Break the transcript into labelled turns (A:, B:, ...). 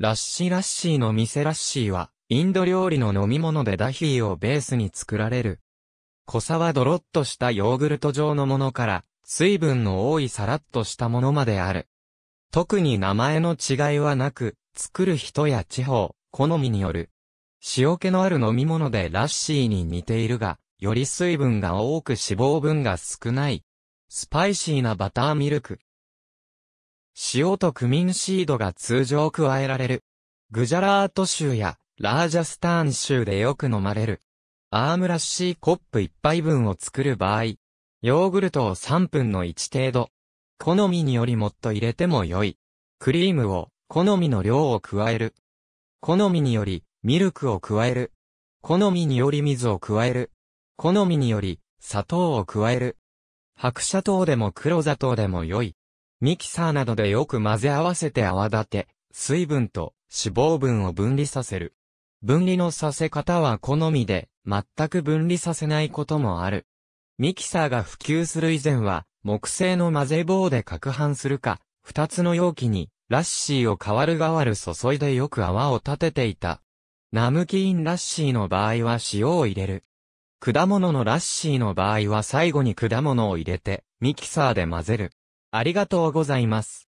A: ラッシーラッシーの店ラッシーは、インド料理の飲み物でダヒーをベースに作られる。濃さはドロッとしたヨーグルト状のものから、水分の多いサラッとしたものまである。特に名前の違いはなく、作る人や地方、好みによる。塩気のある飲み物でラッシーに似ているが、より水分が多く脂肪分が少ない。スパイシーなバターミルク、塩とクミンシードが通常加えられる。グジャラート州やラージャスターン州でよく飲まれる。アームラッシーコップ1杯分を作る場合、ヨーグルトを3分の1程度。好みによりもっと入れても良い。クリームを、好みの量を加える。好みにより、ミルクを加える。好みにより水を加える。好みにより、砂糖を加える。白砂糖でも黒砂糖でも良い。ミキサーなどでよく混ぜ合わせて泡立て、水分と脂肪分を分離させる。分離のさせ方は好みで、全く分離させないこともある。ミキサーが普及する以前は、木製の混ぜ棒で攪拌するか、二つの容器に、ラッシーを代わる代わる注いでよく泡を立てていた。ナムキインラッシーの場合は塩を入れる。果物のラッシーの場合は最後に果物を入れて、ミキサーで混ぜる。ありがとうございます。